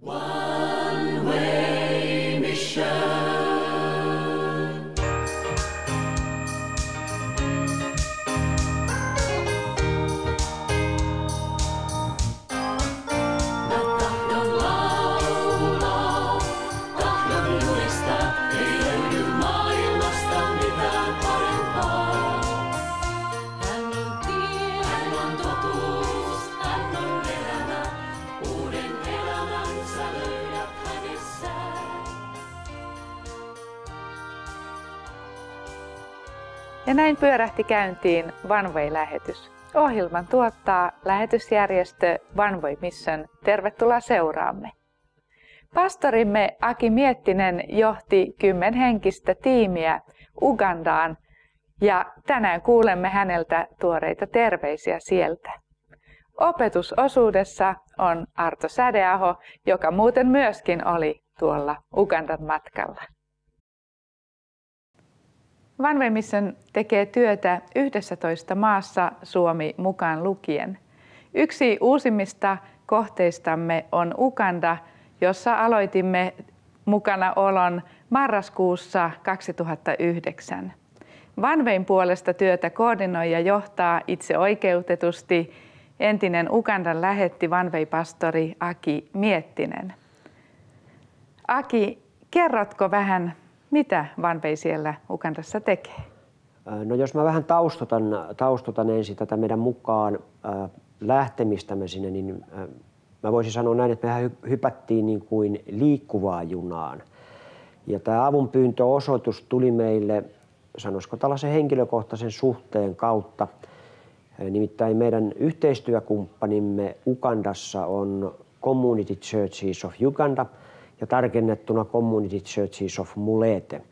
One way mission. pyörähti käyntiin vanvoi lähetys Ohjelman tuottaa lähetysjärjestö Vanvoi Mission. Tervetuloa seuraamme. Pastorimme Aki Miettinen johti kymmenhenkistä tiimiä Ugandaan ja tänään kuulemme häneltä tuoreita terveisiä sieltä. Opetusosuudessa on Arto Sädeaho, joka muuten myöskin oli tuolla Ugandan matkalla. One Mission tekee työtä 11 maassa Suomi mukaan lukien. Yksi uusimmista kohteistamme on Uganda, jossa aloitimme mukana olon marraskuussa 2009. Vanvein puolesta työtä koordinoi ja johtaa itse oikeutetusti entinen Ugandan lähetti vanveipastori Aki Miettinen. Aki, kerrotko vähän mitä Vanvei siellä Ukandassa tekee? Äh, no jos mä vähän taustotan, taustotan ensin tätä meidän mukaan äh, lähtemistämme sinne, niin äh, mä voisin sanoa näin, että mehän hypättiin niin kuin liikkuvaa junaan. Ja tämä avunpyyntöosoitus tuli meille, sanoisiko tällaisen henkilökohtaisen suhteen kautta. Nimittäin meidän yhteistyökumppanimme Ukandassa on Community Churches of Uganda – ja tarkennettuna Community Churches of Mulete.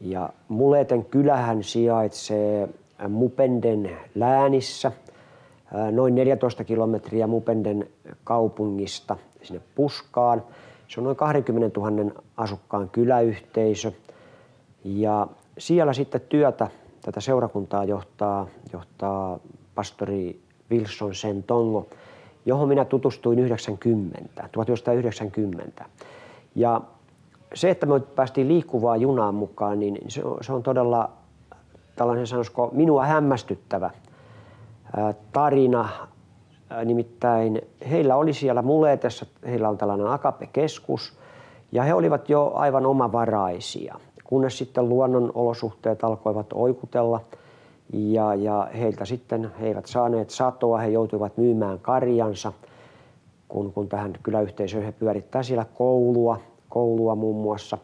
Ja Muleten kylähän sijaitsee Mupenden läänissä, noin 14 kilometriä Mupenden kaupungista sinne Puskaan. Se on noin 20 000 asukkaan kyläyhteisö ja siellä sitten työtä tätä seurakuntaa johtaa, johtaa pastori Wilson Sentongo, johon minä tutustuin 90, 1990. Ja se, että me päästiin liikkuvaan junaan mukaan, niin se on, se on todella tällainen sanoisiko minua hämmästyttävä tarina. Nimittäin heillä oli siellä Muletessa, heillä on tällainen Akape-keskus, ja he olivat jo aivan omavaraisia, kunnes sitten luonnon olosuhteet alkoivat oikutella ja, ja heiltä sitten he eivät saaneet satoa, he joutuivat myymään karjansa – kun, kun tähän kyläyhteisöön he pyörittää siellä koulua, koulua muun muassa,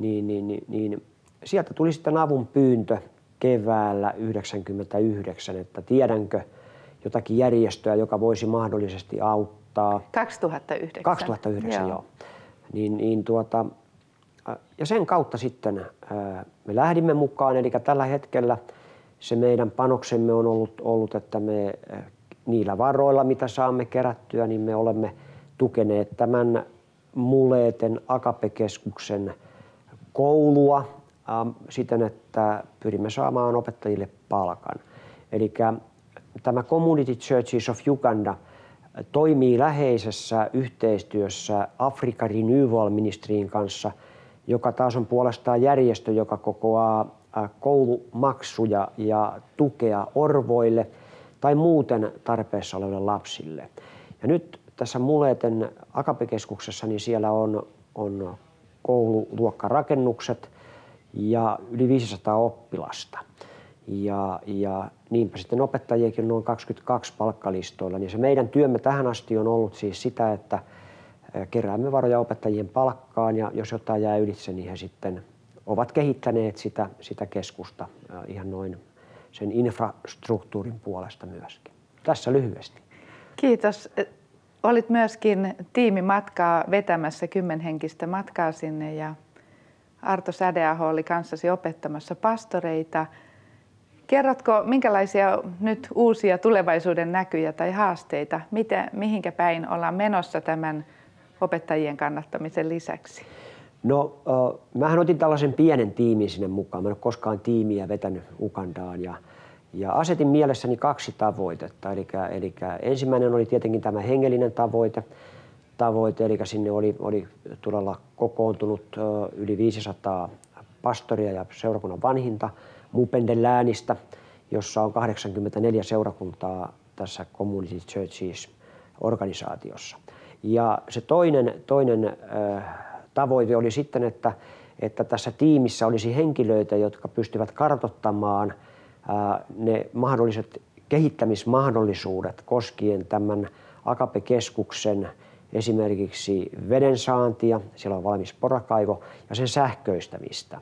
niin, niin, niin, niin sieltä tuli sitten avun pyyntö keväällä 1999, että tiedänkö jotakin järjestöä, joka voisi mahdollisesti auttaa. 2009. 2009, joo. joo. Niin, niin tuota, ja sen kautta sitten me lähdimme mukaan, eli tällä hetkellä se meidän panoksemme on ollut, ollut että me niillä varoilla, mitä saamme kerättyä, niin me olemme tukeneet tämän Muleeten Akapekeskuksen keskuksen koulua ähm, siten, että pyrimme saamaan opettajille palkan. Eli tämä Community Churches of Uganda äh, toimii läheisessä yhteistyössä Afrika Renewal Ministriin kanssa, joka taas on puolestaan järjestö, joka kokoaa äh, koulumaksuja ja tukea orvoille – tai muuten tarpeessa oleville lapsille. Ja nyt tässä Muleten Akapikeskuksessa, niin siellä on, on koululuokkarakennukset ja yli 500 oppilasta. Ja, ja niinpä sitten opettajiakin noin 22 palkkalistoilla. Niin se meidän työmme tähän asti on ollut siis sitä, että keräämme varoja opettajien palkkaan ja jos jotain jää ylitse, niin he sitten ovat kehittäneet sitä, sitä keskusta ihan noin sen infrastruktuurin puolesta myöskin. Tässä lyhyesti. Kiitos. Olit myöskin tiimimatkaa vetämässä kymmenhenkistä matkaa sinne ja Arto Sädeaho oli kanssasi opettamassa pastoreita. Kerrotko, minkälaisia nyt uusia tulevaisuuden näkyjä tai haasteita, mitä, mihinkä päin ollaan menossa tämän opettajien kannattamisen lisäksi? No, mä mähän otin tällaisen pienen tiimin sinne mukaan. Mä en ole koskaan tiimiä vetänyt Ukandaan ja, ja asetin mielessäni kaksi tavoitetta. Eli, eli ensimmäinen oli tietenkin tämä hengellinen tavoite, tavoite eli sinne oli, oli todella kokoontunut ö, yli 500 pastoria ja seurakunnan vanhinta Mupenden läänistä, jossa on 84 seurakuntaa tässä Community Churches organisaatiossa. Ja se toinen, toinen äh, tavoite oli sitten, että, että tässä tiimissä olisi henkilöitä, jotka pystyvät kartottamaan ne mahdolliset kehittämismahdollisuudet koskien tämän Akape-keskuksen esimerkiksi vedensaantia, siellä on valmis porakaivo, ja sen sähköistämistä.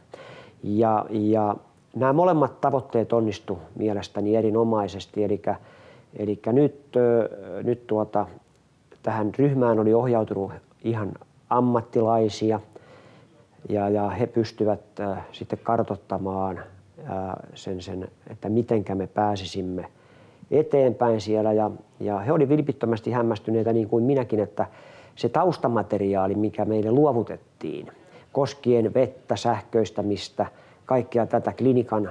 Ja, ja nämä molemmat tavoitteet onnistu mielestäni erinomaisesti, eli, eli nyt, nyt tuota, tähän ryhmään oli ohjautunut ihan ammattilaisia ja, ja he pystyvät äh, sitten kartottamaan äh, sen, sen, että mitenkä me pääsisimme eteenpäin siellä. Ja, ja he olivat vilpittömästi hämmästyneitä niin kuin minäkin, että se taustamateriaali, mikä meille luovutettiin koskien vettä, sähköistämistä, kaikkea tätä klinikan,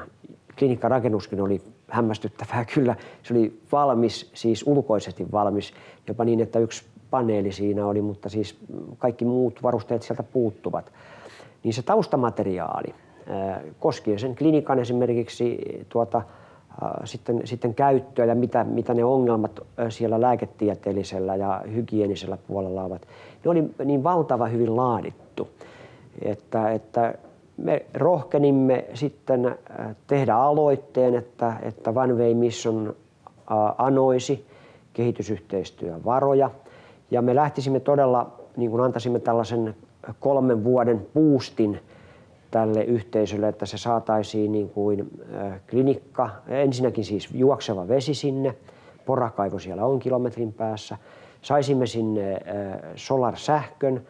klinikan rakennuskin oli hämmästyttävää kyllä. Se oli valmis, siis ulkoisesti valmis, jopa niin, että yksi paneeli siinä oli, mutta siis kaikki muut varusteet sieltä puuttuvat. Niin se taustamateriaali äh, koskien sen klinikan esimerkiksi tuota, äh, sitten, sitten käyttöä ja mitä, mitä ne ongelmat äh, siellä lääketieteellisellä ja hygienisellä puolella ovat. Ne oli niin valtava hyvin laadittu, että, että me rohkenimme sitten tehdä aloitteen, että, että One Way Mission anoisi kehitysyhteistyövaroja – ja me lähtisimme todella, niin kuin antaisimme tällaisen kolmen vuoden puustin tälle yhteisölle, että se saataisiin niin kuin klinikka, ensinnäkin siis juokseva vesi sinne, porakaivo siellä on kilometrin päässä, saisimme sinne solarsähkön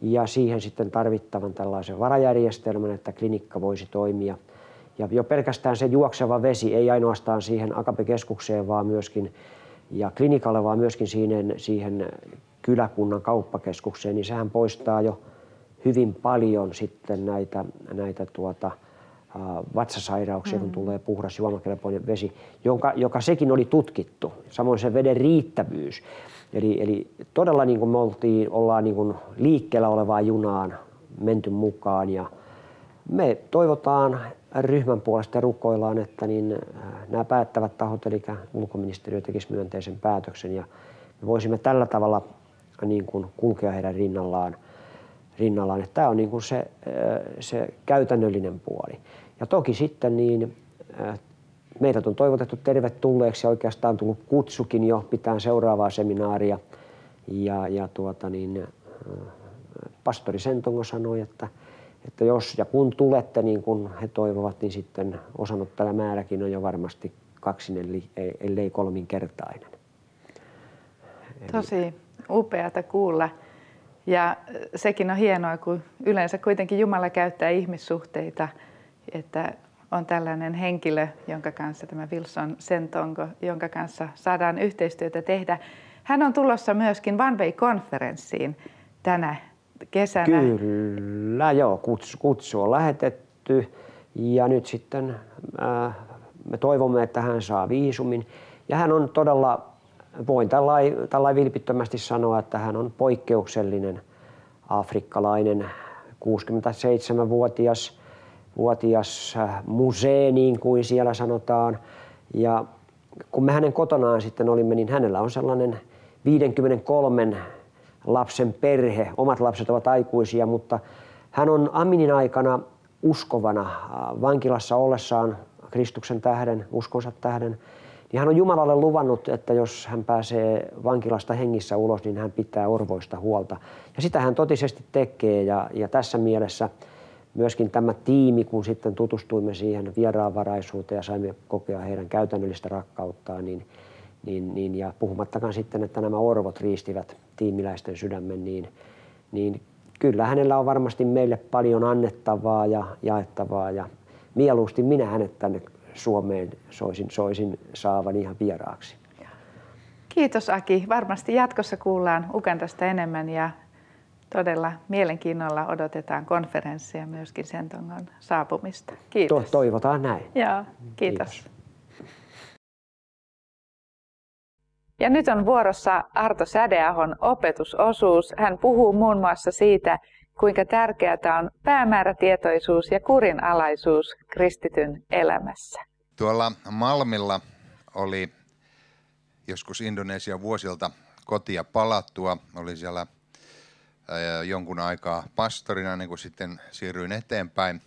ja siihen sitten tarvittavan tällaisen varajärjestelmän, että klinikka voisi toimia. Ja jo pelkästään se juokseva vesi, ei ainoastaan siihen Akape-keskukseen, vaan myöskin ja klinikalle, vaan myöskin siihen, siihen kyläkunnan kauppakeskukseen, niin sehän poistaa jo hyvin paljon sitten näitä, näitä tuota, vatsasairauksia, mm. kun tulee puhdas juomakelpoinen vesi, jonka, joka sekin oli tutkittu. Samoin se veden riittävyys. Eli, eli todella niin kuin me oltiin, ollaan niin kuin liikkeellä olevaa junaan menty mukaan ja me toivotaan ryhmän puolesta rukoillaan, että niin nämä päättävät tahot, eli ulkoministeriö tekisi myönteisen päätöksen ja me voisimme tällä tavalla niin kuin kulkea heidän rinnallaan. rinnallaan. Että tämä on niin kuin se, se käytännöllinen puoli. Ja toki sitten niin, meitä on toivotettu tervetulleeksi ja oikeastaan tullut kutsukin jo pitää seuraavaa seminaaria. Ja, ja tuota niin, pastori Sentongo sanoi, että, että jos ja kun tulette niin kuin he toivovat, niin sitten määräkin on jo varmasti kaksin, ellei, ellei kolminkertainen. Tosi upeata kuulla. Ja äh, sekin on hienoa, kun yleensä kuitenkin Jumala käyttää ihmissuhteita, että on tällainen henkilö, jonka kanssa tämä Wilson Sentongo, jonka kanssa saadaan yhteistyötä tehdä. Hän on tulossa myöskin One Way-konferenssiin tänä kesänä. Kyllä, joo. Kutsu, kutsu on lähetetty ja nyt sitten äh, me toivomme, että hän saa viisumin. Ja hän on todella voin tällä vilpittömästi sanoa, että hän on poikkeuksellinen afrikkalainen 67-vuotias vuotias äh, musee, niin kuin siellä sanotaan. Ja kun me hänen kotonaan sitten olimme, niin hänellä on sellainen 53 lapsen perhe. Omat lapset ovat aikuisia, mutta hän on Aminin aikana uskovana äh, vankilassa ollessaan Kristuksen tähden, uskonsa tähden – niin hän on Jumalalle luvannut, että jos hän pääsee vankilasta hengissä ulos, niin hän pitää orvoista huolta. Ja sitä hän totisesti tekee ja, ja tässä mielessä myöskin tämä tiimi, kun sitten tutustuimme siihen vieraanvaraisuuteen ja saimme kokea heidän käytännöllistä rakkauttaa, niin, niin, niin, ja puhumattakaan sitten, että nämä orvot riistivät tiimiläisten sydämen, niin, niin kyllä hänellä on varmasti meille paljon annettavaa ja jaettavaa ja mieluusti minä hänet tänne Suomeen soisin, soisin saavan ihan vieraaksi. Kiitos Aki. Varmasti jatkossa kuullaan Ugandasta enemmän ja todella mielenkiinnolla odotetaan konferenssia myöskin Sentongon saapumista. Kiitos. To- toivotaan näin. Joo, kiitos. kiitos. Ja nyt on vuorossa Arto Sädeahon opetusosuus. Hän puhuu muun muassa siitä, kuinka tärkeää on päämäärätietoisuus ja kurinalaisuus kristityn elämässä. Tuolla Malmilla oli joskus Indonesian vuosilta kotia palattua. Olin siellä jonkun aikaa pastorina, niin kuin sitten siirryin eteenpäin.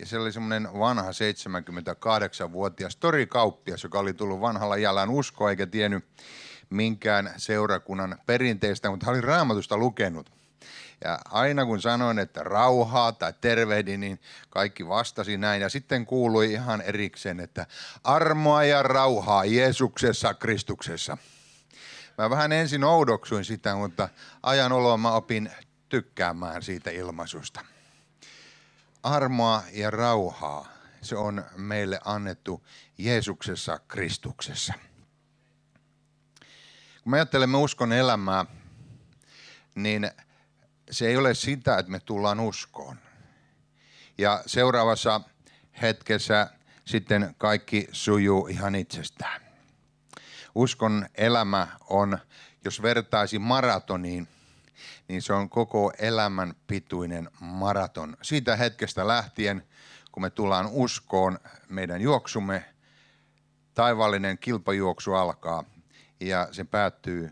Ja se oli semmoinen vanha 78-vuotias torikauppias, joka oli tullut vanhalla jalan uskoa eikä tiennyt minkään seurakunnan perinteistä, mutta hän oli raamatusta lukenut. Ja aina kun sanoin, että rauhaa tai tervehdin, niin kaikki vastasi näin. Ja sitten kuului ihan erikseen, että armoa ja rauhaa Jeesuksessa Kristuksessa. Mä vähän ensin oudoksuin sitä, mutta ajan oloa mä opin tykkäämään siitä ilmaisusta. Armoa ja rauhaa, se on meille annettu Jeesuksessa Kristuksessa. Kun me ajattelemme uskon elämää, niin – se ei ole sitä, että me tullaan uskoon. Ja seuraavassa hetkessä sitten kaikki sujuu ihan itsestään. Uskon elämä on, jos vertaisi maratoniin, niin se on koko elämän pituinen maraton. Siitä hetkestä lähtien, kun me tullaan uskoon, meidän juoksumme, taivaallinen kilpajuoksu alkaa ja se päättyy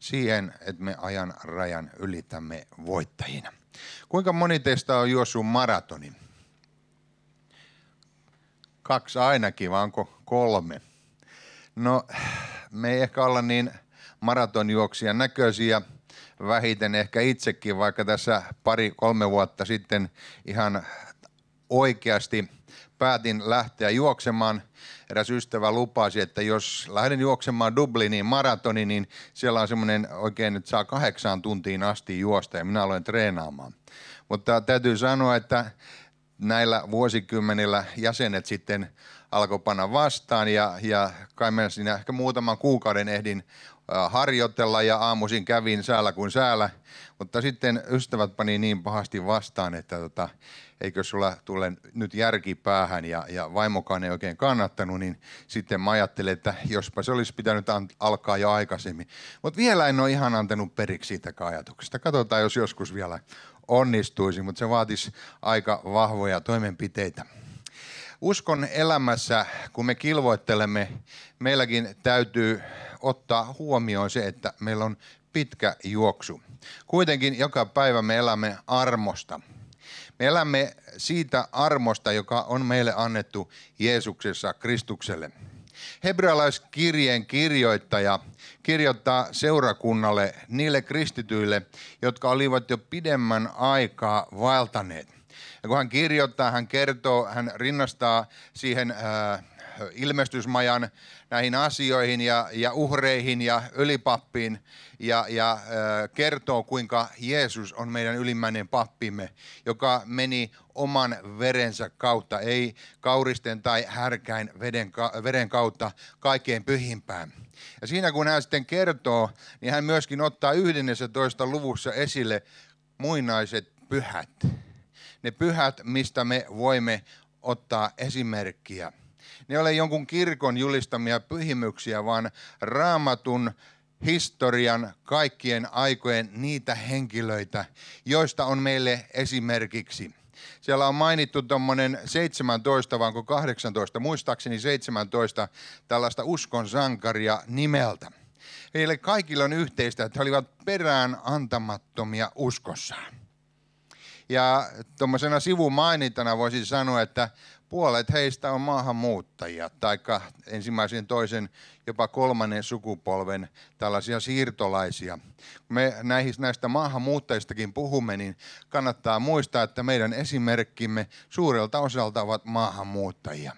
siihen, että me ajan rajan ylitämme voittajina. Kuinka moni teistä on juossut maratonin? Kaksi ainakin, vai onko kolme? No, me ei ehkä olla niin maratonjuoksijan näköisiä, vähiten ehkä itsekin, vaikka tässä pari-kolme vuotta sitten ihan oikeasti päätin lähteä juoksemaan – eräs ystävä lupasi, että jos lähden juoksemaan Dubliniin maratoni, niin siellä on semmoinen oikein, nyt saa kahdeksaan tuntiin asti juosta ja minä aloin treenaamaan. Mutta täytyy sanoa, että näillä vuosikymmenillä jäsenet sitten alkoi panna vastaan ja, ja kai minä siinä ehkä muutaman kuukauden ehdin harjoitella ja aamuisin kävin säällä kuin säällä, mutta sitten ystävät pani niin pahasti vastaan, että tota, eikö sulla tule nyt järki päähän ja, ja vaimokaan ei oikein kannattanut, niin sitten mä ajattelin, että jospa se olisi pitänyt alkaa jo aikaisemmin. Mutta vielä en ole ihan antanut periksi siitä ajatuksesta. Katsotaan, jos joskus vielä onnistuisi, mutta se vaatisi aika vahvoja toimenpiteitä uskon elämässä, kun me kilvoittelemme, meilläkin täytyy ottaa huomioon se, että meillä on pitkä juoksu. Kuitenkin joka päivä me elämme armosta. Me elämme siitä armosta, joka on meille annettu Jeesuksessa Kristukselle. Hebrealaiskirjeen kirjoittaja kirjoittaa seurakunnalle niille kristityille, jotka olivat jo pidemmän aikaa vaeltaneet. Ja kun hän kirjoittaa, hän kertoo, hän rinnastaa siihen äh, ilmestysmajan näihin asioihin ja, ja uhreihin ja ylipappiin ja, ja kertoo, kuinka Jeesus on meidän ylimmäinen pappimme, joka meni oman verensä kautta, ei kauristen tai härkäin veden, veden kautta kaikkein pyhimpään. Ja siinä kun hän sitten kertoo, niin hän myöskin ottaa 11. luvussa esille muinaiset pyhät. Ne pyhät, mistä me voimme ottaa esimerkkiä ne ole jonkun kirkon julistamia pyhimyksiä, vaan raamatun historian kaikkien aikojen niitä henkilöitä, joista on meille esimerkiksi. Siellä on mainittu tuommoinen 17, vaan kuin 18, muistaakseni 17 tällaista uskon sankaria nimeltä. Heille kaikille on yhteistä, että he olivat perään antamattomia uskossaan. Ja tuommoisena sivumainintana voisin sanoa, että puolet heistä on maahanmuuttajia, tai ensimmäisen, toisen, jopa kolmannen sukupolven tällaisia siirtolaisia. Kun me näihin, näistä maahanmuuttajistakin puhumme, niin kannattaa muistaa, että meidän esimerkkimme suurelta osalta ovat maahanmuuttajia.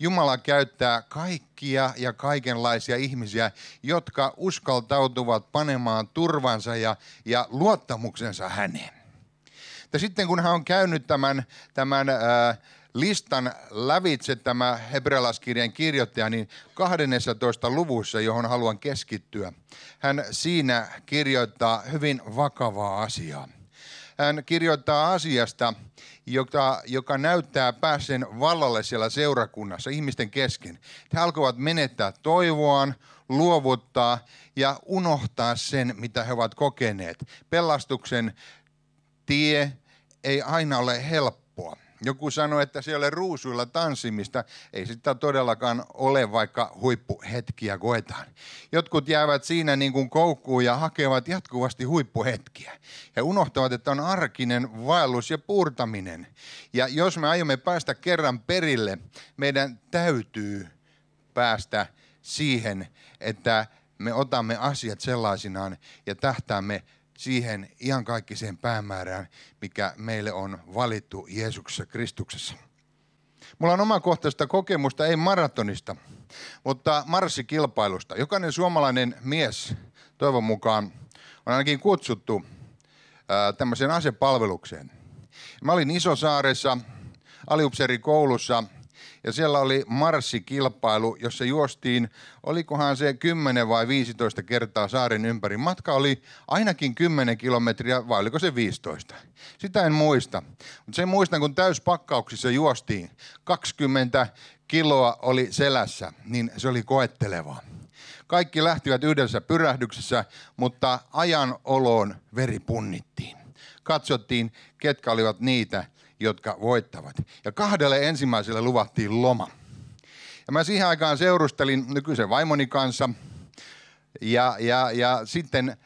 Jumala käyttää kaikkia ja kaikenlaisia ihmisiä, jotka uskaltautuvat panemaan turvansa ja, ja luottamuksensa häneen. Ja sitten kun hän on käynyt tämän, tämän ää, listan lävitse tämä hebrealaiskirjan kirjoittaja, niin 12 luvussa, johon haluan keskittyä. Hän siinä kirjoittaa hyvin vakavaa asiaa. Hän kirjoittaa asiasta, joka, joka näyttää pääsen vallalle siellä seurakunnassa ihmisten kesken. He alkavat menettää toivoaan, luovuttaa ja unohtaa sen, mitä he ovat kokeneet. Pelastuksen tie ei aina ole helppo joku sanoi, että se ei ole ruusuilla tanssimista. Ei sitä todellakaan ole, vaikka huippuhetkiä koetaan. Jotkut jäävät siinä niin kuin koukkuun ja hakevat jatkuvasti huippuhetkiä. He unohtavat, että on arkinen vaellus ja puurtaminen. Ja jos me aiomme päästä kerran perille, meidän täytyy päästä siihen, että me otamme asiat sellaisinaan ja tähtäämme siihen ihan kaikkiseen päämäärään, mikä meille on valittu Jeesuksessa Kristuksessa. Mulla on omakohtaista kokemusta, ei maratonista, mutta marssikilpailusta. Jokainen suomalainen mies, toivon mukaan, on ainakin kutsuttu tämmöiseen asepalvelukseen. Mä olin Isosaaressa, aliupseerikoulussa koulussa ja siellä oli marssikilpailu, jossa juostiin, olikohan se 10 vai 15 kertaa saaren ympäri. Matka oli ainakin 10 kilometriä vai oliko se 15? Sitä en muista. Mutta sen muistan, kun täyspakkauksissa juostiin 20 kiloa oli selässä, niin se oli koettelevaa. Kaikki lähtivät yhdessä pyrähdyksessä, mutta ajan oloon veri punnittiin. Katsottiin, ketkä olivat niitä, jotka voittavat. Ja kahdelle ensimmäiselle luvattiin loma. Ja mä siihen aikaan seurustelin nykyisen vaimoni kanssa. Ja, ja, ja sitten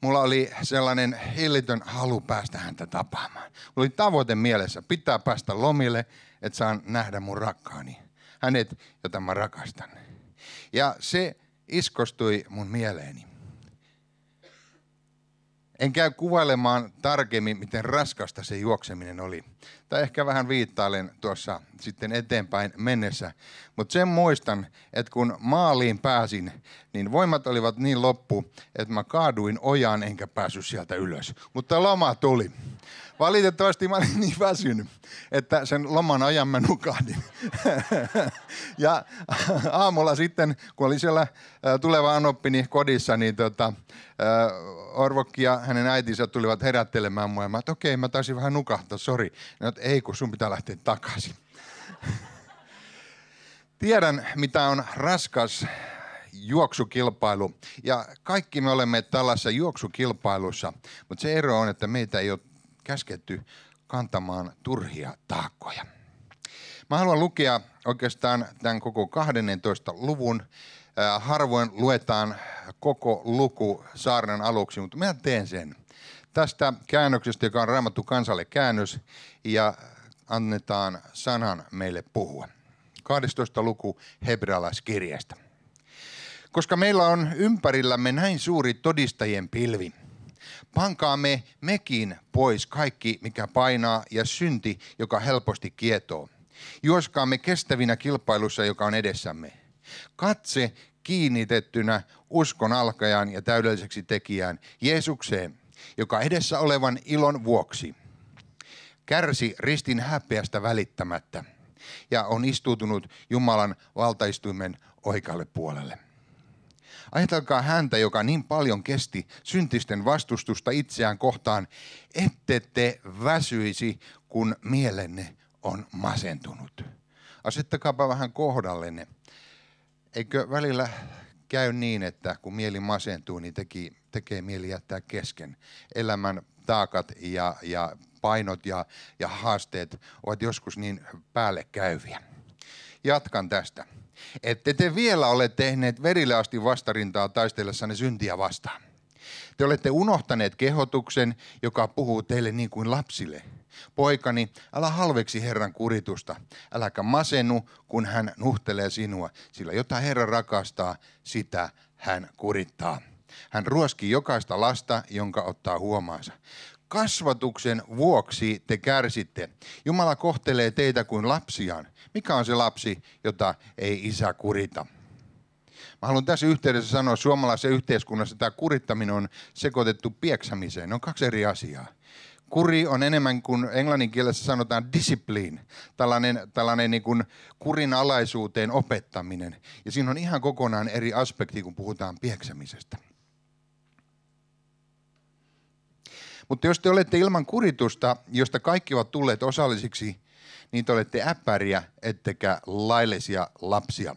mulla oli sellainen hillitön halu päästä häntä tapaamaan. Mulla oli tavoite mielessä, pitää päästä lomille, että saan nähdä mun rakkaani. Hänet, jota mä rakastan. Ja se iskostui mun mieleeni. En käy kuvailemaan tarkemmin, miten raskasta se juokseminen oli. Tai ehkä vähän viittailen tuossa sitten eteenpäin mennessä. Mutta sen muistan, että kun maaliin pääsin, niin voimat olivat niin loppu, että mä kaaduin ojaan enkä päässyt sieltä ylös. Mutta loma tuli. Valitettavasti mä olin niin väsynyt, että sen loman ajan mä nukahdin. ja aamulla sitten, kun oli siellä tuleva anoppini niin kodissa, niin tota, Orvokki ja hänen äitinsä tulivat herättelemään mua. Ja mä, että okei, okay, mä taisin vähän nukahtaa, sori. No, ei, kun sun pitää lähteä takaisin. Tiedän, mitä on raskas juoksukilpailu. Ja kaikki me olemme tällaisessa juoksukilpailussa, mutta se ero on, että meitä ei ole käsketty kantamaan turhia taakkoja. Mä haluan lukea oikeastaan tämän koko 12 luvun. Äh, harvoin luetaan koko luku saarnan aluksi, mutta mä teen sen. Tästä käännöksestä, joka on raamattu kansalle käännös, ja annetaan sanan meille puhua. 12. luku hebrealaiskirjasta. Koska meillä on ympärillämme näin suuri todistajien pilvi – pankaamme mekin pois kaikki, mikä painaa ja synti, joka helposti kietoo. Juoskaamme kestävinä kilpailussa, joka on edessämme. Katse kiinnitettynä uskon alkajan ja täydelliseksi tekijään Jeesukseen, joka edessä olevan ilon vuoksi kärsi ristin häpeästä välittämättä ja on istuutunut Jumalan valtaistuimen oikealle puolelle. Ajatelkaa häntä, joka niin paljon kesti syntisten vastustusta itseään kohtaan, ette te väsyisi, kun mielenne on masentunut. Asettakaapa vähän kohdallenne. Eikö välillä käy niin, että kun mieli masentuu, niin teki, tekee mieli jättää kesken. Elämän taakat ja, ja painot ja, ja haasteet ovat joskus niin päälle käyviä. Jatkan tästä ette te vielä ole tehneet verille asti vastarintaa taistellessanne syntiä vastaan. Te olette unohtaneet kehotuksen, joka puhuu teille niin kuin lapsille. Poikani, älä halveksi Herran kuritusta, äläkä masennu, kun hän nuhtelee sinua, sillä jota Herra rakastaa, sitä hän kurittaa. Hän ruoskii jokaista lasta, jonka ottaa huomaansa kasvatuksen vuoksi te kärsitte. Jumala kohtelee teitä kuin lapsiaan. Mikä on se lapsi, jota ei isä kurita? Mä haluan tässä yhteydessä sanoa, että suomalaisessa yhteiskunnassa tämä kurittaminen on sekoitettu pieksämiseen. Ne on kaksi eri asiaa. Kuri on enemmän kuin englannin kielessä sanotaan discipline, tällainen, tällainen niin kuin kurinalaisuuteen opettaminen. Ja siinä on ihan kokonaan eri aspekti, kun puhutaan pieksämisestä. Mutta jos te olette ilman kuritusta, josta kaikki ovat tulleet osallisiksi, niin te olette äppäriä, ettekä laillisia lapsia.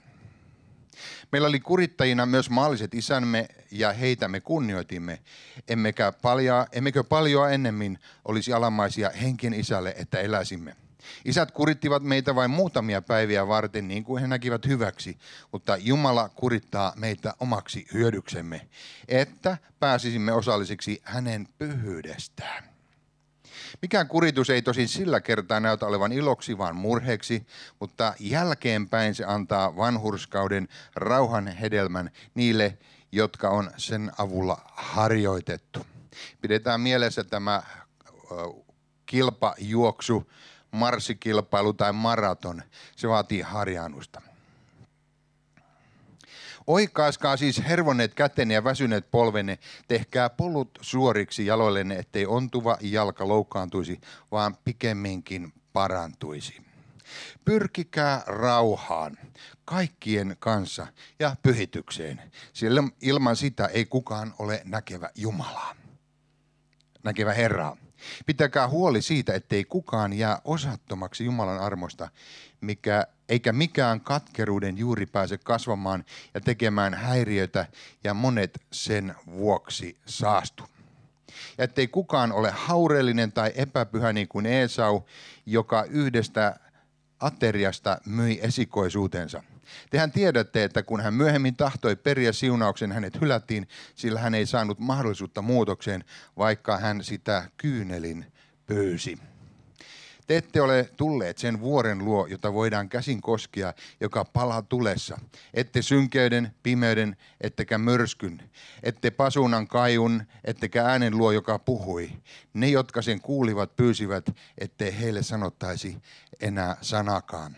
Meillä oli kurittajina myös maalliset isämme ja heitä me kunnioitimme. Emmekä paljoa, emmekö paljoa ennemmin olisi alamaisia henkin isälle, että eläisimme. Isät kurittivat meitä vain muutamia päiviä varten, niin kuin he näkivät hyväksi, mutta Jumala kurittaa meitä omaksi hyödyksemme, että pääsisimme osallisiksi hänen pyhyydestään. Mikään kuritus ei tosin sillä kertaa näytä olevan iloksi, vaan murheeksi, mutta jälkeenpäin se antaa vanhurskauden rauhan hedelmän niille, jotka on sen avulla harjoitettu. Pidetään mielessä tämä kilpajuoksu marssikilpailu tai maraton. Se vaatii harjaannusta. Oikaiskaa siis hervonneet kätenne ja väsyneet polvenne. Tehkää polut suoriksi jaloillenne, ettei ontuva jalka loukkaantuisi, vaan pikemminkin parantuisi. Pyrkikää rauhaan kaikkien kanssa ja pyhitykseen, sillä ilman sitä ei kukaan ole näkevä Jumalaa, näkevä Herraa. Pitäkää huoli siitä, ettei kukaan jää osattomaksi Jumalan armosta, mikä, eikä mikään katkeruuden juuri pääse kasvamaan ja tekemään häiriötä, ja monet sen vuoksi saastu. Ja ettei kukaan ole haureellinen tai epäpyhä niin kuin Esau, joka yhdestä ateriasta myi esikoisuutensa. Tehän tiedätte, että kun hän myöhemmin tahtoi periä siunauksen, hänet hylättiin, sillä hän ei saanut mahdollisuutta muutokseen, vaikka hän sitä kyynelin pyysi. Te ette ole tulleet sen vuoren luo, jota voidaan käsin koskea, joka palaa tulessa. Ette synkeyden, pimeyden, ettekä myrskyn. Ette pasunan kaiun, ettekä äänen luo, joka puhui. Ne, jotka sen kuulivat, pyysivät, ettei heille sanottaisi enää sanakaan.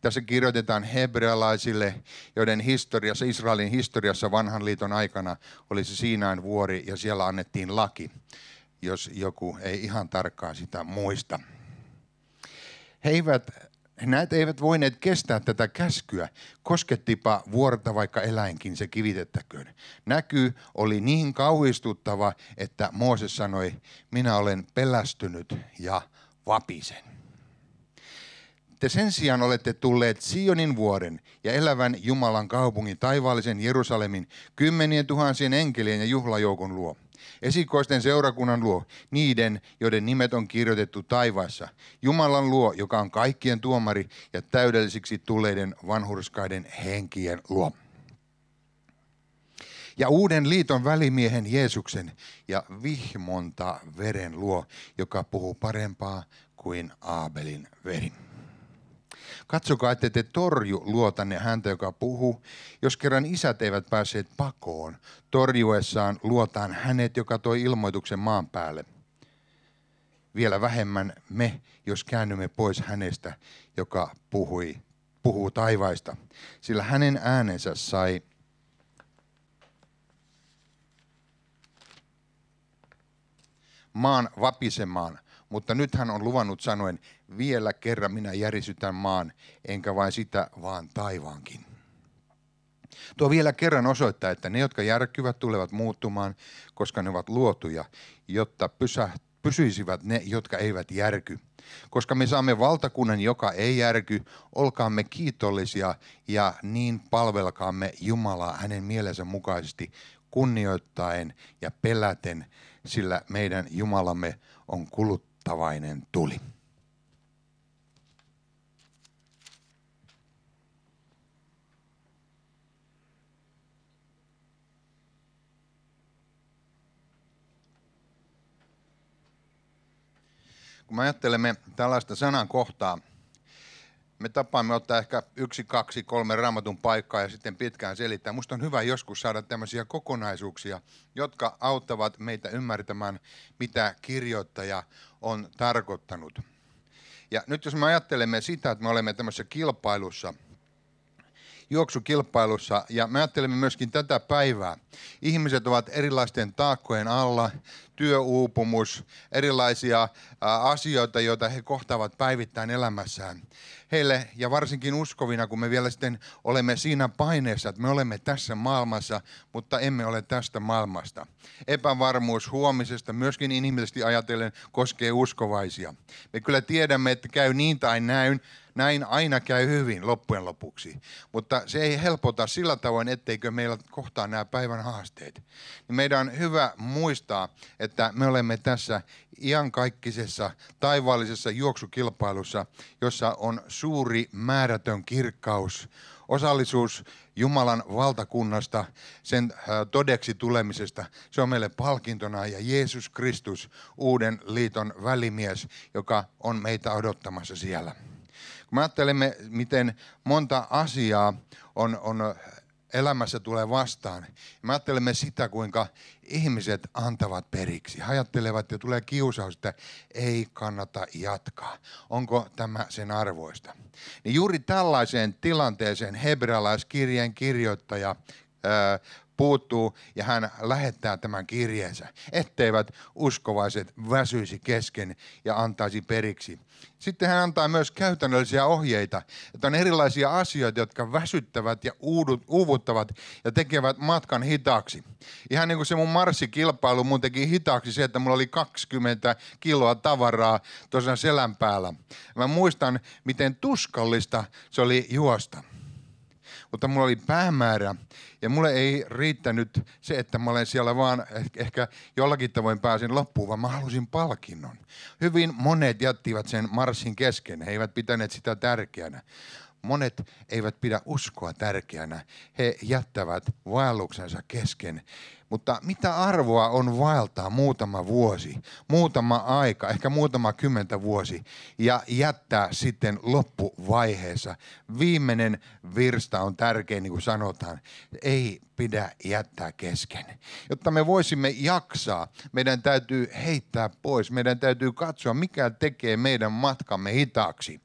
Tässä kirjoitetaan hebrealaisille, joiden historiassa, Israelin historiassa vanhan liiton aikana oli se Siinain vuori ja siellä annettiin laki, jos joku ei ihan tarkkaan sitä muista he eivät, näet eivät voineet kestää tätä käskyä. Koskettipa vuorta vaikka eläinkin se kivitettäköön. Näky oli niin kauhistuttava, että Mooses sanoi, minä olen pelästynyt ja vapisen. Te sen sijaan olette tulleet Sionin vuoren ja elävän Jumalan kaupungin taivaallisen Jerusalemin kymmenien tuhansien enkelien ja juhlajoukon luo – Esikoisten seurakunnan luo, niiden, joiden nimet on kirjoitettu taivaassa. Jumalan luo, joka on kaikkien tuomari ja täydellisiksi tulleiden vanhurskaiden henkien luo. Ja uuden liiton välimiehen Jeesuksen ja vihmonta veren luo, joka puhuu parempaa kuin Aabelin veri. Katsokaa, että te torju luotanne häntä, joka puhuu. Jos kerran isät eivät päässeet pakoon, torjuessaan luotaan hänet, joka toi ilmoituksen maan päälle. Vielä vähemmän me, jos käännymme pois hänestä, joka puhui, puhuu taivaista. Sillä hänen äänensä sai maan vapisemaan – mutta nyt hän on luvannut sanoen, vielä kerran minä järisytän maan, enkä vain sitä, vaan taivaankin. Tuo vielä kerran osoittaa, että ne, jotka järkkyvät, tulevat muuttumaan, koska ne ovat luotuja, jotta pysä, pysyisivät ne, jotka eivät järky. Koska me saamme valtakunnan, joka ei järky, olkaamme kiitollisia ja niin palvelkaamme Jumalaa hänen mielensä mukaisesti, kunnioittaen ja peläten, sillä meidän Jumalamme on kulut tavainen tuli. kun me ajattelemme tällaista sanan kohtaa, me tapaamme ottaa ehkä yksi, kaksi, kolme raamatun paikkaa ja sitten pitkään selittää. Musta on hyvä joskus saada tämmöisiä kokonaisuuksia, jotka auttavat meitä ymmärtämään, mitä kirjoittaja on tarkoittanut. Ja nyt jos me ajattelemme sitä, että me olemme tämmöisessä kilpailussa – juoksukilpailussa. Ja me ajattelemme myöskin tätä päivää. Ihmiset ovat erilaisten taakkojen alla, työuupumus, erilaisia asioita, joita he kohtaavat päivittäin elämässään. Heille ja varsinkin uskovina, kun me vielä sitten olemme siinä paineessa, että me olemme tässä maailmassa, mutta emme ole tästä maailmasta. Epävarmuus huomisesta myöskin inhimillisesti ajatellen koskee uskovaisia. Me kyllä tiedämme, että käy niin tai näin, näin aina käy hyvin loppujen lopuksi, mutta se ei helpota sillä tavoin, etteikö meillä kohtaa nämä päivän haasteet. Meidän on hyvä muistaa, että me olemme tässä iankaikkisessa taivaallisessa juoksukilpailussa, jossa on suuri määrätön kirkkaus, osallisuus Jumalan valtakunnasta, sen äh, todeksi tulemisesta. Se on meille palkintona ja Jeesus Kristus, uuden liiton välimies, joka on meitä odottamassa siellä. Kun me ajattelemme, miten monta asiaa on, on elämässä tulee vastaan. Me ajattelemme sitä, kuinka ihmiset antavat periksi. Hajattelevat ja tulee kiusaus, että ei kannata jatkaa. Onko tämä sen arvoista? Niin juuri tällaiseen tilanteeseen hebrealaiskirjeen kirjoittaja ää, puuttuu ja hän lähettää tämän kirjeensä, etteivät uskovaiset väsyisi kesken ja antaisi periksi. Sitten hän antaa myös käytännöllisiä ohjeita, että on erilaisia asioita, jotka väsyttävät ja uuvuttavat ja tekevät matkan hitaaksi. Ihan niin kuin se mun marssikilpailu mun teki hitaaksi se, että mulla oli 20 kiloa tavaraa tuossa selän päällä. Mä muistan, miten tuskallista se oli juosta mutta mulla oli päämäärä ja mulle ei riittänyt se, että mä olen siellä vaan eh-, ehkä jollakin tavoin pääsin loppuun, vaan mä halusin palkinnon. Hyvin monet jättivät sen marssin kesken, he eivät pitäneet sitä tärkeänä. Monet eivät pidä uskoa tärkeänä, he jättävät vaelluksensa kesken mutta mitä arvoa on vaeltaa muutama vuosi, muutama aika, ehkä muutama kymmentä vuosi ja jättää sitten loppuvaiheessa. Viimeinen virsta on tärkeä, niin kuin sanotaan. Ei pidä jättää kesken. Jotta me voisimme jaksaa, meidän täytyy heittää pois, meidän täytyy katsoa, mikä tekee meidän matkamme hitaaksi.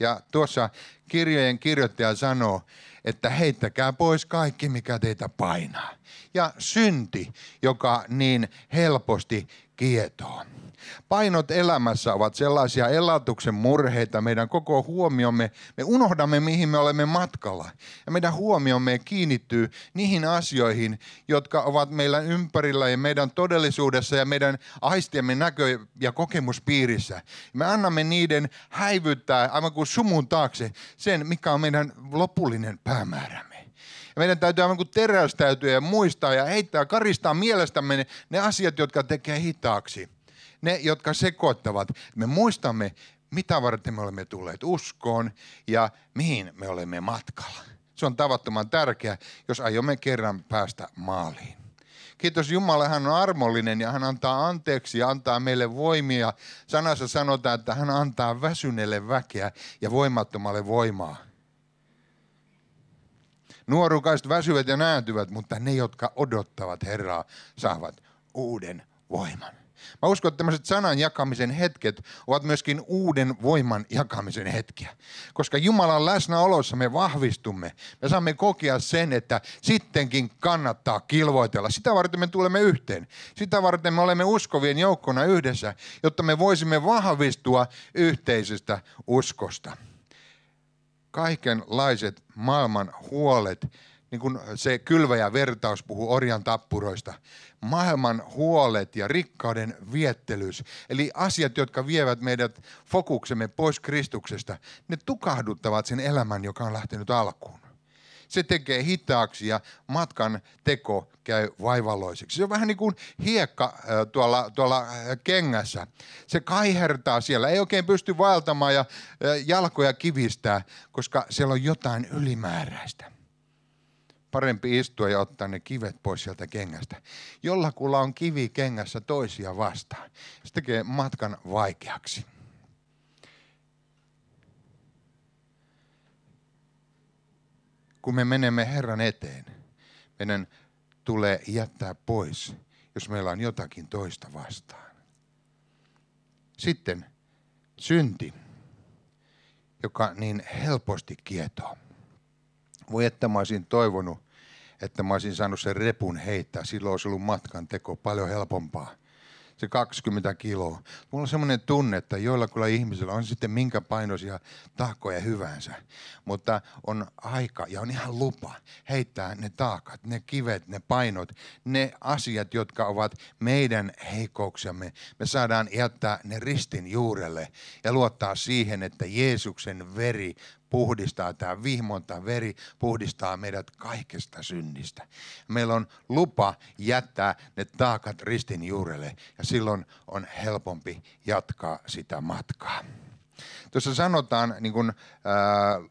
Ja tuossa kirjojen kirjoittaja sanoo, että heittäkää pois kaikki, mikä teitä painaa ja synti, joka niin helposti kietoo. Painot elämässä ovat sellaisia elatuksen murheita, meidän koko huomiomme, me unohdamme mihin me olemme matkalla. Ja meidän huomiomme kiinnittyy niihin asioihin, jotka ovat meillä ympärillä ja meidän todellisuudessa ja meidän aistiemme näkö- ja kokemuspiirissä. Me annamme niiden häivyttää aivan kuin sumun taakse sen, mikä on meidän lopullinen päämäärä. Ja meidän täytyy aivan kuin teräystäytyä ja muistaa ja heittää, karistaa mielestämme ne, ne asiat, jotka tekee hitaaksi. Ne, jotka sekoittavat. Me muistamme, mitä varten me olemme tulleet uskoon ja mihin me olemme matkalla. Se on tavattoman tärkeä, jos aiomme kerran päästä maaliin. Kiitos Jumala, hän on armollinen ja hän antaa anteeksi ja antaa meille voimia. Sanassa sanotaan, että hän antaa väsyneelle väkeä ja voimattomalle voimaa. Nuorukaiset väsyvät ja nääntyvät, mutta ne, jotka odottavat Herraa, saavat uuden voiman. Mä uskon, että tämmöiset sanan jakamisen hetket ovat myöskin uuden voiman jakamisen hetkiä. Koska Jumalan läsnäolossa me vahvistumme. Me saamme kokea sen, että sittenkin kannattaa kilvoitella. Sitä varten me tulemme yhteen. Sitä varten me olemme uskovien joukkona yhdessä, jotta me voisimme vahvistua yhteisestä uskosta kaikenlaiset maailman huolet, niin kuin se kylväjä vertaus puhuu orjan tappuroista, maailman huolet ja rikkauden viettelys, eli asiat, jotka vievät meidät fokuksemme pois Kristuksesta, ne tukahduttavat sen elämän, joka on lähtenyt alkuun. Se tekee hitaaksi ja matkan teko käy vaivalloiseksi. Se on vähän niin kuin hiekka tuolla, tuolla kengässä. Se kaihertaa siellä, ei oikein pysty vaeltamaan ja jalkoja kivistää, koska siellä on jotain ylimääräistä parempi istua ja ottaa ne kivet pois sieltä kengästä. Jollakulla on kivi kengässä toisia vastaan. Se tekee matkan vaikeaksi. kun me menemme Herran eteen, meidän tulee jättää pois, jos meillä on jotakin toista vastaan. Sitten synti, joka niin helposti kietoo. Voi että mä olisin toivonut, että mä olisin saanut sen repun heittää. Silloin olisi ollut matkan teko paljon helpompaa se 20 kiloa. Mulla on semmoinen tunne, että joillakulla ihmisillä on sitten minkä painoisia tahkoja hyvänsä, mutta on aika ja on ihan lupa heittää ne taakat, ne kivet, ne painot, ne asiat, jotka ovat meidän heikkouksiamme. Me saadaan jättää ne ristin juurelle ja luottaa siihen, että Jeesuksen veri puhdistaa tämä vihmon, tämä veri puhdistaa meidät kaikesta synnistä. Meillä on lupa jättää ne taakat ristin juurelle ja silloin on helpompi jatkaa sitä matkaa. Tuossa sanotaan, niin kuin äh,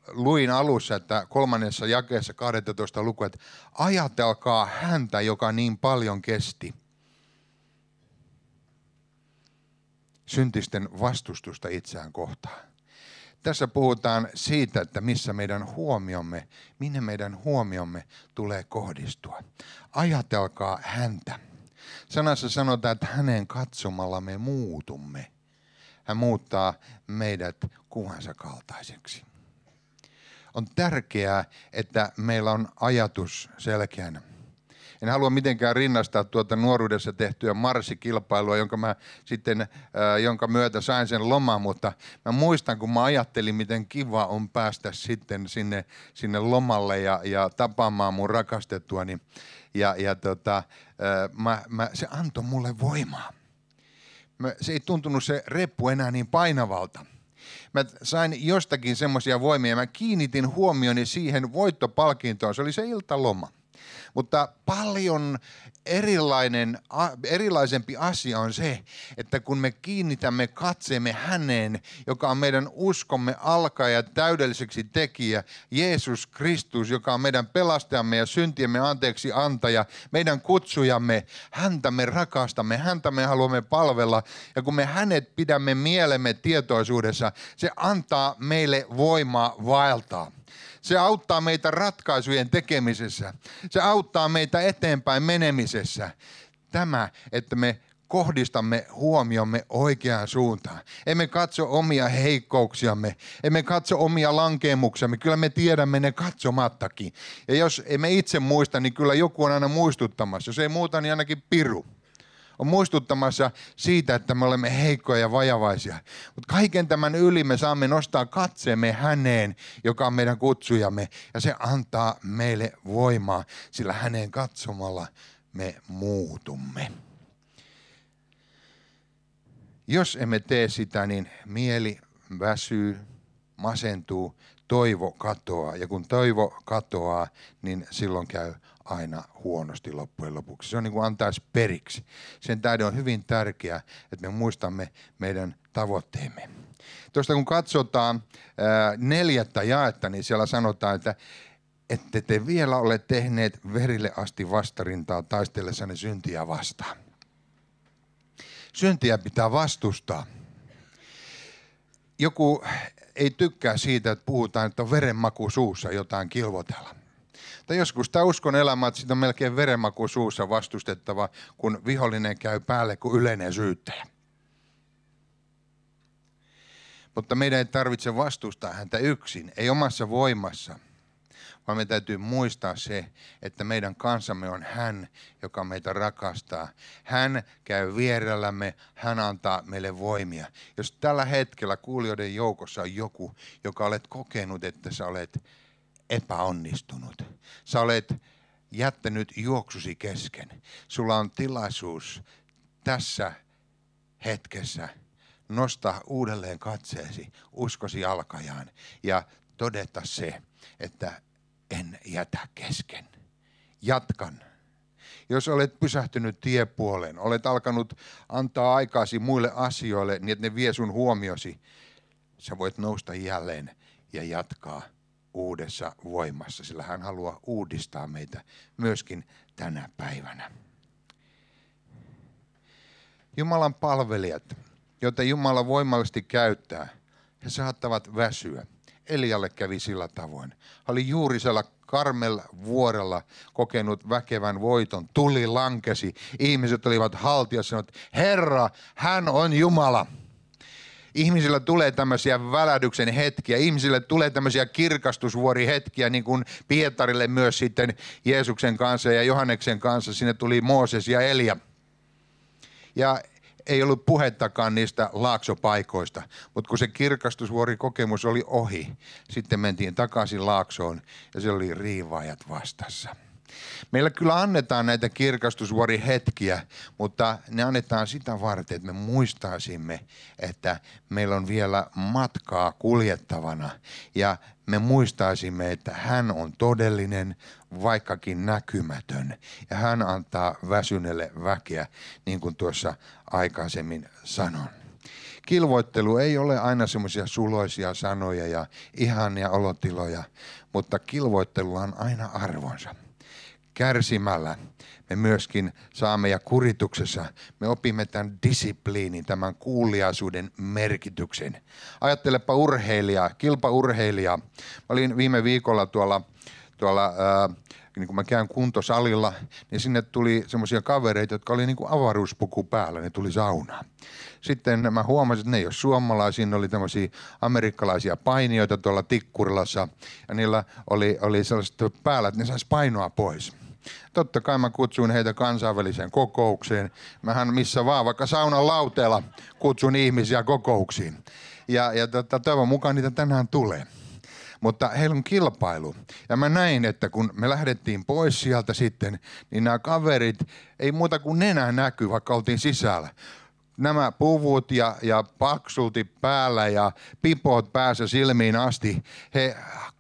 luin alussa, että kolmannessa jakeessa 12 luku, että ajatelkaa häntä, joka niin paljon kesti syntisten vastustusta itseään kohtaan tässä puhutaan siitä, että missä meidän huomiomme, minne meidän huomiomme tulee kohdistua. Ajatelkaa häntä. Sanassa sanotaan, että hänen katsomalla me muutumme. Hän muuttaa meidät kuvansa kaltaiseksi. On tärkeää, että meillä on ajatus selkeänä en halua mitenkään rinnastaa tuota nuoruudessa tehtyä marssikilpailua, jonka, mä sitten, äh, jonka myötä sain sen loman, mutta mä muistan, kun mä ajattelin, miten kiva on päästä sitten sinne, sinne lomalle ja, ja tapaamaan mun rakastettua, niin, ja, ja tota, äh, mä, mä, se antoi mulle voimaa. Mä, se ei tuntunut se reppu enää niin painavalta mä sain jostakin semmoisia voimia. Mä kiinnitin huomioni siihen voittopalkintoon. Se oli se iltaloma. Mutta paljon erilainen, a, erilaisempi asia on se, että kun me kiinnitämme katseemme häneen, joka on meidän uskomme alkaa ja täydelliseksi tekijä, Jeesus Kristus, joka on meidän pelastajamme ja syntiemme anteeksi antaja, meidän kutsujamme, häntä me rakastamme, häntä me haluamme palvella. Ja kun me hänet pidämme mielemme tietoisuudessa, se antaa meille voimaa vaeltaa. Se auttaa meitä ratkaisujen tekemisessä. Se auttaa meitä eteenpäin menemisessä. Tämä, että me kohdistamme huomiomme oikeaan suuntaan. Emme katso omia heikkouksiamme, emme katso omia lankemuksiamme, Kyllä me tiedämme ne katsomattakin. Ja jos emme itse muista, niin kyllä joku on aina muistuttamassa. Jos ei muuta, niin ainakin piru on muistuttamassa siitä, että me olemme heikkoja ja vajavaisia. Mutta kaiken tämän yli me saamme nostaa katseemme häneen, joka on meidän kutsujamme, ja se antaa meille voimaa, sillä häneen katsomalla me muutumme. Jos emme tee sitä, niin mieli väsyy, masentuu, toivo katoaa. Ja kun toivo katoaa, niin silloin käy aina huonosti loppujen lopuksi. Se on niin kuin antaisi periksi. Sen tähden on hyvin tärkeää, että me muistamme meidän tavoitteemme. Tuosta kun katsotaan neljättä jaetta, niin siellä sanotaan, että ette te vielä ole tehneet verille asti vastarintaa taistellessanne syntiä vastaan. Syntiä pitää vastustaa. Joku ei tykkää siitä, että puhutaan, että on verenmaku suussa jotain kilvotella. Tai joskus tämä uskon elämä, että sitä on melkein verenmaku suussa vastustettava, kun vihollinen käy päälle kuin yleinen syyttäjä. Mutta meidän ei tarvitse vastustaa häntä yksin, ei omassa voimassa, vaan me täytyy muistaa se, että meidän kansamme on hän, joka meitä rakastaa. Hän käy vierellämme, hän antaa meille voimia. Jos tällä hetkellä kuulijoiden joukossa on joku, joka olet kokenut, että sä olet epäonnistunut. Sä olet jättänyt juoksusi kesken. Sulla on tilaisuus tässä hetkessä nostaa uudelleen katseesi uskosi alkajaan ja todeta se, että en jätä kesken. Jatkan. Jos olet pysähtynyt tiepuoleen, olet alkanut antaa aikaasi muille asioille niin, että ne vie sun huomiosi, sä voit nousta jälleen ja jatkaa uudessa voimassa, sillä hän haluaa uudistaa meitä myöskin tänä päivänä. Jumalan palvelijat, joita Jumala voimallisesti käyttää, he saattavat väsyä. Elialle kävi sillä tavoin. Hän oli juuri siellä karmella vuorella kokenut väkevän voiton. Tuli lankesi. Ihmiset olivat haltia sanoivat, Herra, hän on Jumala ihmisillä tulee tämmöisiä välähdyksen hetkiä, ihmisille tulee tämmöisiä kirkastusvuorihetkiä, niin kuin Pietarille myös sitten Jeesuksen kanssa ja Johanneksen kanssa, sinne tuli Mooses ja Elia. Ja ei ollut puhettakaan niistä laaksopaikoista, mutta kun se kirkastusvuorikokemus oli ohi, sitten mentiin takaisin laaksoon ja siellä oli riivaajat vastassa. Meillä kyllä annetaan näitä hetkiä, mutta ne annetaan sitä varten, että me muistaisimme, että meillä on vielä matkaa kuljettavana ja me muistaisimme, että hän on todellinen, vaikkakin näkymätön. Ja hän antaa väsyneelle väkeä, niin kuin tuossa aikaisemmin sanon kilvoittelu ei ole aina semmoisia suloisia sanoja ja ihania olotiloja, mutta kilvoittelulla on aina arvonsa kärsimällä me myöskin saamme ja kurituksessa me opimme tämän disipliinin, tämän kuuliaisuuden merkityksen. Ajattelepa urheilijaa, kilpaurheilijaa. Mä olin viime viikolla tuolla, tuolla ää, äh, niin kun mä käyn kuntosalilla, niin sinne tuli semmoisia kavereita, jotka oli niin kuin avaruuspuku päällä, ne tuli saunaan. Sitten mä huomasin, että ne ei ole suomalaisia, ne oli tämmöisiä amerikkalaisia painijoita tuolla Tikkurilassa, ja niillä oli, oli sellaiset päällä, että ne saisi painoa pois Totta kai mä kutsun heitä kansainväliseen kokoukseen. Mähän missä vaan, vaikka saunan lauteella kutsun ihmisiä kokouksiin. Ja, ja tota, toivon mukaan niitä tänään tulee mutta heillä on kilpailu. Ja mä näin, että kun me lähdettiin pois sieltä sitten, niin nämä kaverit, ei muuta kuin nenä näkyy, vaikka oltiin sisällä. Nämä puvut ja, ja paksulti päällä ja pipot päässä silmiin asti, he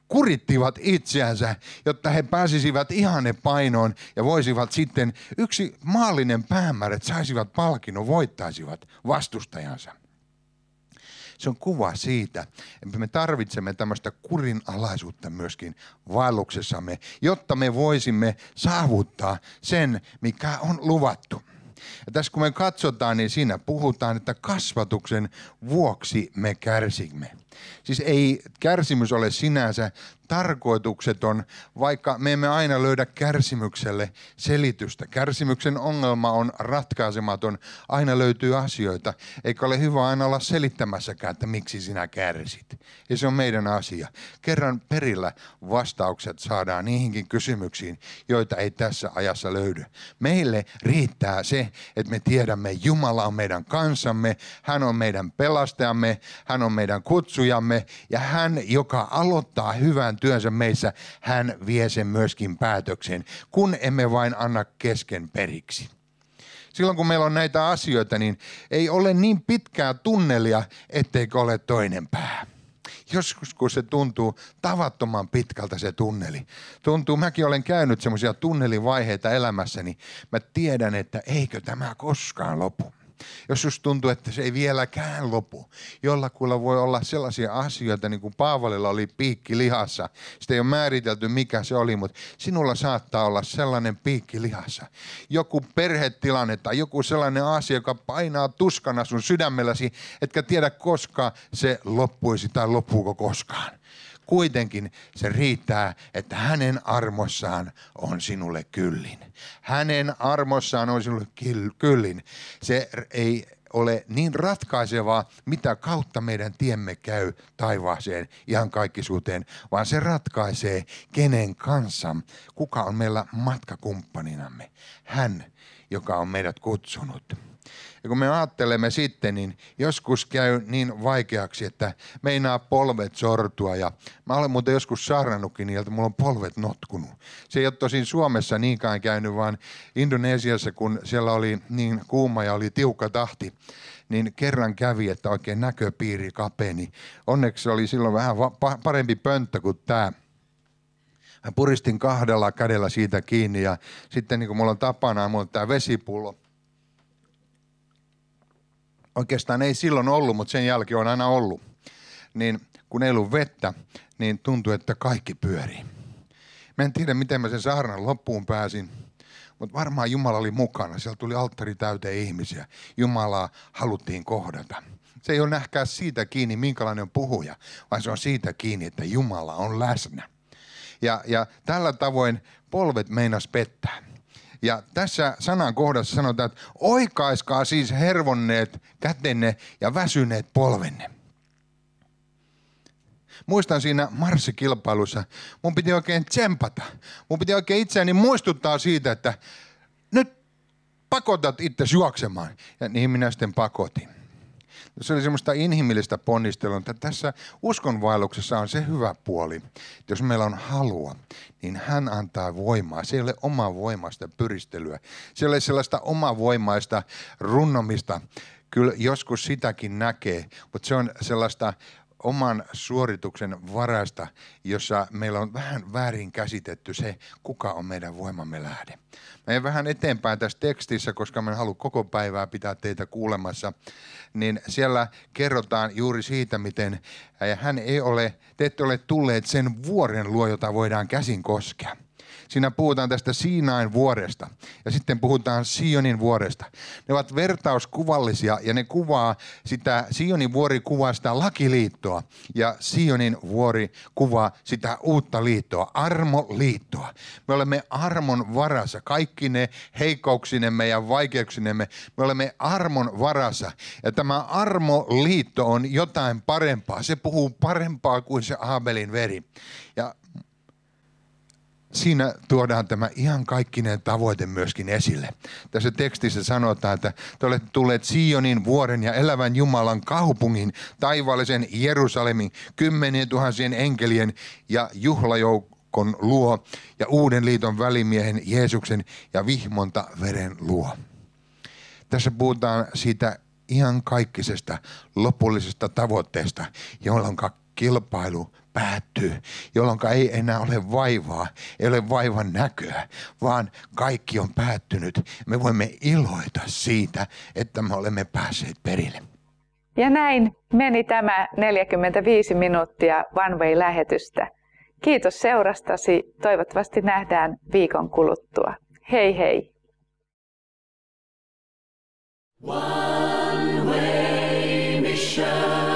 kurittivat itseänsä, jotta he pääsisivät ihanne painoon ja voisivat sitten yksi maallinen päämäärä, että saisivat palkinnon, voittaisivat vastustajansa. Se on kuva siitä, että me tarvitsemme tämmöistä kurinalaisuutta myöskin vaelluksessamme, jotta me voisimme saavuttaa sen, mikä on luvattu. Ja tässä kun me katsotaan, niin siinä puhutaan, että kasvatuksen vuoksi me kärsimme. Siis ei kärsimys ole sinänsä tarkoitukseton, vaikka me emme aina löydä kärsimykselle selitystä. Kärsimyksen ongelma on ratkaisematon. Aina löytyy asioita, eikä ole hyvä aina olla selittämässäkään, että miksi sinä kärsit. Ja se on meidän asia. Kerran perillä vastaukset saadaan niihinkin kysymyksiin, joita ei tässä ajassa löydy. Meille riittää se, että me tiedämme, Jumala on meidän kansamme, hän on meidän pelastajamme, hän on meidän kutsu juttujamme ja hän, joka aloittaa hyvän työnsä meissä, hän vie sen myöskin päätökseen, kun emme vain anna kesken periksi. Silloin kun meillä on näitä asioita, niin ei ole niin pitkää tunnelia, etteikö ole toinen pää joskus kun se tuntuu tavattoman pitkältä se tunneli. Tuntuu, mäkin olen käynyt semmoisia tunnelivaiheita elämässäni. Mä tiedän, että eikö tämä koskaan lopu. Jos just tuntuu, että se ei vieläkään lopu, jollakulla voi olla sellaisia asioita, niin kuin Paavalilla oli piikki lihassa. Sitä ei ole määritelty, mikä se oli, mutta sinulla saattaa olla sellainen piikki lihassa. Joku perhetilanne tai joku sellainen asia, joka painaa tuskana sun sydämelläsi, etkä tiedä koskaan se loppuisi tai loppuuko koskaan. Kuitenkin se riittää, että hänen armossaan on sinulle kyllin. Hänen armossaan on sinulle kyllin. Se ei ole niin ratkaisevaa, mitä kautta meidän tiemme käy taivaaseen, ihan kaikkisuuteen, vaan se ratkaisee, kenen kanssa, kuka on meillä matkakumppaninamme. Hän, joka on meidät kutsunut. Ja kun me ajattelemme sitten, niin joskus käy niin vaikeaksi, että meinaa polvet sortua. Ja mä olen muuten joskus saarnannutkin niiltä, mulla on polvet notkunut. Se ei ole tosin Suomessa niinkään käynyt, vaan Indonesiassa, kun siellä oli niin kuuma ja oli tiukka tahti, niin kerran kävi, että oikein näköpiiri kapeni. Onneksi oli silloin vähän va- parempi pönttö kuin tämä. Mä puristin kahdella kädellä siitä kiinni ja sitten niin kuin mulla on tapana, mulla on tämä vesipullo oikeastaan ei silloin ollut, mutta sen jälkeen on aina ollut, niin kun ei ollut vettä, niin tuntui, että kaikki pyörii. Mä en tiedä, miten mä sen saarnan loppuun pääsin, mutta varmaan Jumala oli mukana. Siellä tuli alttari täyteen ihmisiä. Jumalaa haluttiin kohdata. Se ei ole nähkää siitä kiinni, minkälainen on puhuja, vaan se on siitä kiinni, että Jumala on läsnä. Ja, ja tällä tavoin polvet meinas pettää. Ja tässä sanan kohdassa sanotaan, että oikaiskaa siis hervonneet kätenne ja väsyneet polvenne. Muistan siinä marssikilpailussa, mun piti oikein tsempata. Mun piti oikein itseäni muistuttaa siitä, että nyt pakotat itse juoksemaan. Ja niin minä sitten pakotin se oli semmoista inhimillistä ponnistelua, että tässä uskonvaelluksessa on se hyvä puoli, että jos meillä on halua, niin hän antaa voimaa. Se ei ole omaa voimaista pyristelyä. Se ei ole sellaista voimaista runnomista. Kyllä joskus sitäkin näkee, mutta se on sellaista oman suorituksen varasta, jossa meillä on vähän väärin käsitetty se, kuka on meidän voimamme lähde. Mä en vähän eteenpäin tässä tekstissä, koska mä en halua koko päivää pitää teitä kuulemassa, niin siellä kerrotaan juuri siitä, miten hän ei ole, te ette ole tulleet sen vuoren luo, jota voidaan käsin koskea Siinä puhutaan tästä Siinain vuoresta ja sitten puhutaan Sionin vuoresta. Ne ovat vertauskuvallisia ja ne kuvaa sitä, Sionin vuori kuvaa sitä lakiliittoa ja Sionin vuori kuvaa sitä uutta liittoa, armoliittoa. Me olemme armon varassa, kaikki ne heikouksinemme ja vaikeuksinemme, me olemme armon varassa. Ja tämä armoliitto on jotain parempaa, se puhuu parempaa kuin se Aabelin veri. Ja siinä tuodaan tämä ihan kaikkinen tavoite myöskin esille. Tässä tekstissä sanotaan, että te olette tulleet Sionin vuoren ja elävän Jumalan kaupungin, taivaallisen Jerusalemin, kymmenien tuhansien enkelien ja juhlajoukon luo ja uuden liiton välimiehen Jeesuksen ja vihmonta veren luo. Tässä puhutaan siitä ihan kaikkisesta lopullisesta tavoitteesta, jolloin kilpailu päättyy, jolloin ei enää ole vaivaa, ei ole vaivan näköä, vaan kaikki on päättynyt. Me voimme iloita siitä, että me olemme päässeet perille. Ja näin meni tämä 45 minuuttia One Way-lähetystä. Kiitos seurastasi. Toivottavasti nähdään viikon kuluttua. Hei hei! One way mission.